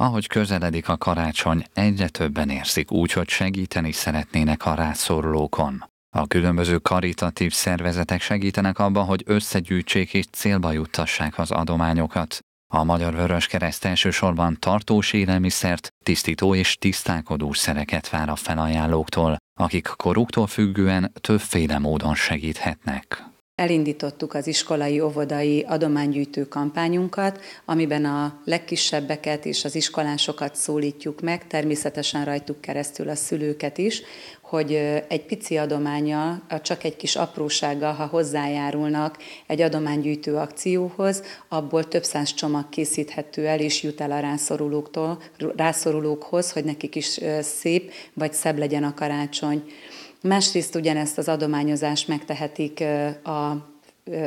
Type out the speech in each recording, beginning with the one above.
Ahogy közeledik a karácsony, egyre többen érzik úgy, hogy segíteni szeretnének a rászorulókon. A különböző karitatív szervezetek segítenek abban, hogy összegyűjtsék és célba juttassák az adományokat. A Magyar Kereszt elsősorban tartós élelmiszert, tisztító és tisztálkodó szereket vár a felajánlóktól, akik koruktól függően többféle módon segíthetnek. Elindítottuk az iskolai óvodai adománygyűjtő kampányunkat, amiben a legkisebbeket és az iskolásokat szólítjuk meg, természetesen rajtuk keresztül a szülőket is, hogy egy pici adománya, csak egy kis aprósággal, ha hozzájárulnak egy adománygyűjtő akcióhoz, abból több száz csomag készíthető el, és jut el a rászorulókhoz, hogy nekik is szép vagy szebb legyen a karácsony. Másrészt ugyanezt az adományozást megtehetik a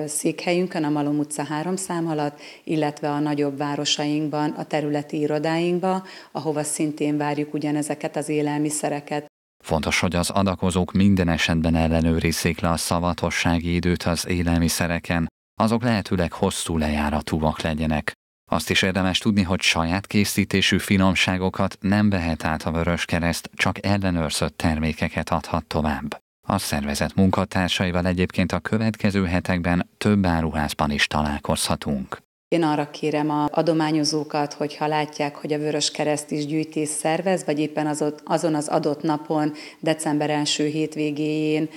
székhelyünkön, a Malom utca 3 szám alatt, illetve a nagyobb városainkban, a területi irodáinkba, ahova szintén várjuk ugyanezeket az élelmiszereket. Fontos, hogy az adakozók minden esetben ellenőrizzék le a szavatossági időt az élelmiszereken, azok lehetőleg hosszú lejáratúak legyenek. Azt is érdemes tudni, hogy saját készítésű finomságokat nem vehet át a Vörös Kereszt, csak ellenőrzött termékeket adhat tovább. A szervezet munkatársaival egyébként a következő hetekben több áruházban is találkozhatunk. Én arra kérem a adományozókat, ha látják, hogy a Vörös Kereszt is gyűjtés szervez, vagy éppen azon az adott napon, december első hétvégéjén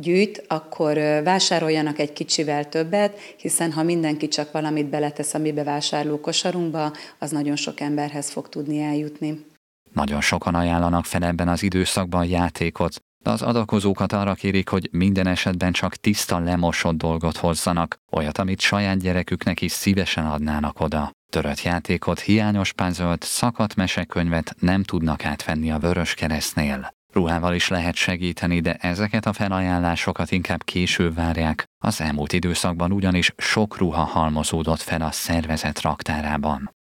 gyűjt, akkor vásároljanak egy kicsivel többet, hiszen ha mindenki csak valamit beletesz a mi bevásárló kosarunkba, az nagyon sok emberhez fog tudni eljutni. Nagyon sokan ajánlanak fel ebben az időszakban játékot, de az adakozókat arra kérik, hogy minden esetben csak tiszta lemosott dolgot hozzanak, olyat, amit saját gyereküknek is szívesen adnának oda. Törött játékot, hiányos pázolt, szakadt mesekönyvet nem tudnak átvenni a vörös keresztnél. Ruhával is lehet segíteni, de ezeket a felajánlásokat inkább később várják. Az elmúlt időszakban ugyanis sok ruha halmozódott fel a szervezet raktárában.